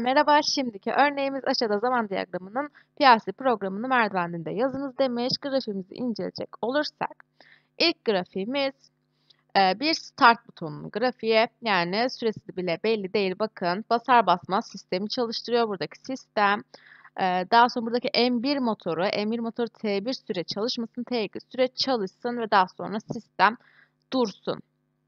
Merhaba, şimdiki örneğimiz aşağıda zaman diyagramının piyasi programını merdiveninde yazınız demiş. Grafimizi inceleyecek olursak, ilk grafiğimiz e, bir start butonunun grafiği yani süresi bile belli değil. Bakın basar basmaz sistemi çalıştırıyor buradaki sistem. E, daha sonra buradaki M1 motoru, M1 motoru T1 süre çalışmasın, T2 süre çalışsın ve daha sonra sistem dursun.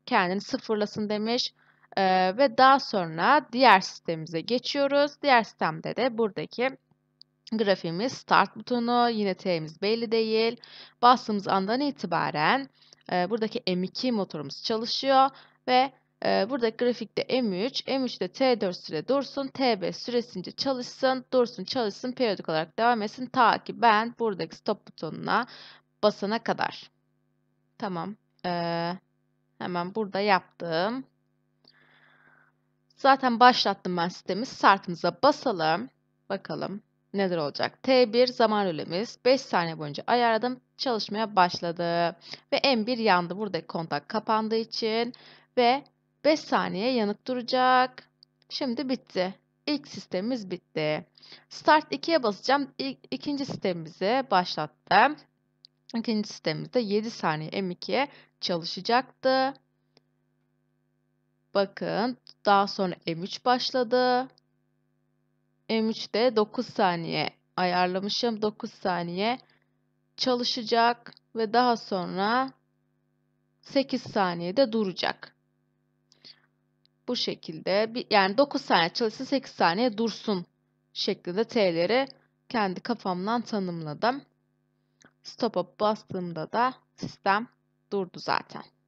Kendini sıfırlasın demiş. Ee, ve daha sonra diğer sistemimize geçiyoruz. Diğer sistemde de buradaki grafiğimiz start butonu, yine T'miz belli değil. Bastığımız andan itibaren e, buradaki M2 motorumuz çalışıyor ve e, buradaki grafikte M3, M3'de T4 süre dursun, T5 süresince çalışsın, dursun, çalışsın, periyodik olarak devam etsin ta ki ben buradaki stop butonuna basana kadar. Tamam. Ee, hemen burada yaptığım Zaten başlattım ben sistemi. Startımıza basalım. Bakalım neler olacak. T1 zaman rölemiz 5 saniye boyunca ayarladım. Çalışmaya başladı. Ve M1 yandı. Buradaki kontak kapandığı için. Ve 5 saniye yanık duracak. Şimdi bitti. İlk sistemimiz bitti. Start 2'ye basacağım. İlk, ikinci sistemimizi başlattım. İkinci sistemimizde 7 saniye M2'ye çalışacaktı. Bakın daha sonra M3 başladı. M3'de 9 saniye ayarlamışım. 9 saniye çalışacak ve daha sonra 8 saniyede duracak. Bu şekilde yani 9 saniye çalışsın 8 saniye dursun şeklinde T'leri kendi kafamdan tanımladım. Stop'a bastığımda da sistem durdu zaten.